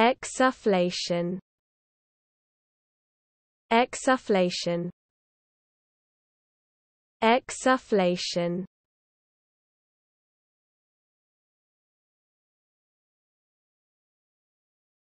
Exsufflation Exsufflation Exsufflation